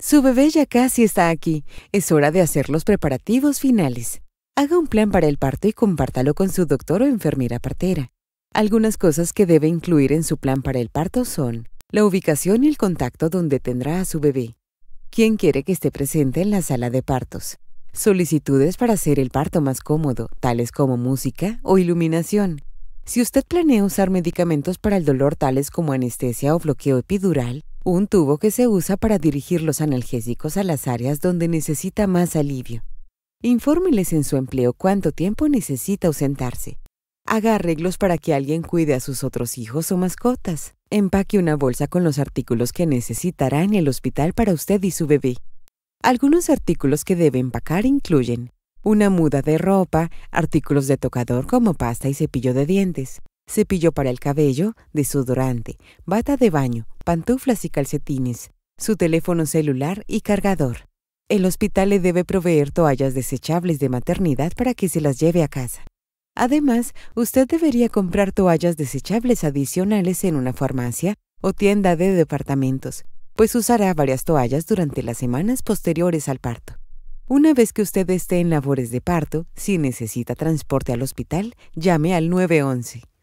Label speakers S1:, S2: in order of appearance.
S1: Su bebé ya casi está aquí. Es hora de hacer los preparativos finales. Haga un plan para el parto y compártalo con su doctor o enfermera partera. Algunas cosas que debe incluir en su plan para el parto son la ubicación y el contacto donde tendrá a su bebé. ¿Quién quiere que esté presente en la sala de partos? Solicitudes para hacer el parto más cómodo, tales como música o iluminación. Si usted planea usar medicamentos para el dolor tales como anestesia o bloqueo epidural, un tubo que se usa para dirigir los analgésicos a las áreas donde necesita más alivio. Infórmeles en su empleo cuánto tiempo necesita ausentarse. Haga arreglos para que alguien cuide a sus otros hijos o mascotas. Empaque una bolsa con los artículos que necesitará en el hospital para usted y su bebé. Algunos artículos que debe empacar incluyen una muda de ropa, artículos de tocador como pasta y cepillo de dientes, cepillo para el cabello, desodorante, bata de baño, pantuflas y calcetines, su teléfono celular y cargador. El hospital le debe proveer toallas desechables de maternidad para que se las lleve a casa. Además, usted debería comprar toallas desechables adicionales en una farmacia o tienda de departamentos, pues usará varias toallas durante las semanas posteriores al parto. Una vez que usted esté en labores de parto, si necesita transporte al hospital, llame al 911.